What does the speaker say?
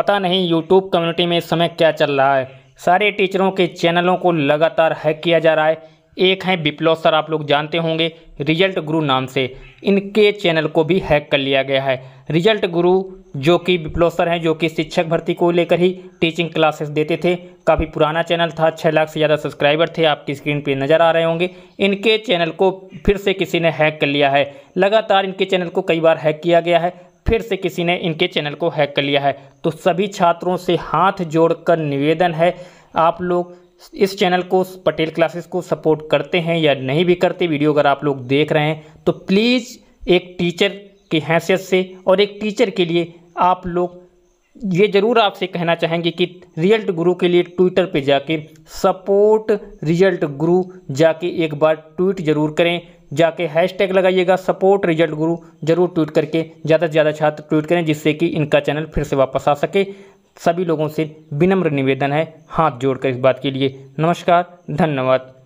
पता नहीं YouTube community में इस समय क्या चल रहा है सारे टीचरों के चैनलों को लगातार हैक किया जा रहा है एक हैं बिप्लो सर आप लोग जानते होंगे रिजल्ट गुरु नाम से इनके चैनल को भी हैक कर लिया गया है रिजल्ट गुरु जो कि बिप्लो सर हैं जो कि शिक्षक भर्ती को लेकर ही टीचिंग क्लासेस देते थे काफ़ी पुराना चैनल था छः लाख से ज़्यादा सब्सक्राइबर थे आपकी स्क्रीन पे नज़र आ रहे होंगे इनके चैनल को फिर से किसी ने हैक कर लिया है लगातार इनके चैनल को कई बार हैक किया गया है फिर से किसी ने इनके चैनल को हैक कर लिया है तो सभी छात्रों से हाथ जोड़कर निवेदन है आप लोग इस चैनल को पटेल क्लासेस को सपोर्ट करते हैं या नहीं भी करते वीडियो अगर आप लोग देख रहे हैं तो प्लीज़ एक टीचर की हैसियत से और एक टीचर के लिए आप लोग ये ज़रूर आपसे कहना चाहेंगे कि रिजल्ट गुरु के लिए ट्विटर पे जाके सपोर्ट रिजल्ट गुरु जाके एक बार ट्वीट ज़रूर करें जाके हैशटैग लगाइएगा सपोर्ट रिजल्ट गुरु ज़रूर ट्वीट करके ज़्यादा से ज़्यादा छात्र ट्वीट करें जिससे कि इनका चैनल फिर से वापस आ सके सभी लोगों से विनम्र निवेदन है हाथ जोड़कर इस बात के लिए नमस्कार धन्यवाद